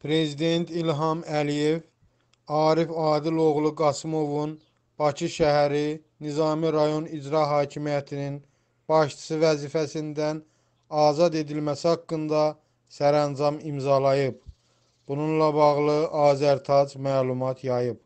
Prezident İlham Əliyev Arif Adiloğlu Qasımovun Bakı şəhəri Nizami rayon icra hakimiyyətinin başçısı vəzifəsindən azad edilməsi haqqında sərəncam imzalayıb. Bununla bağlı Azərtac məlumat yayıb.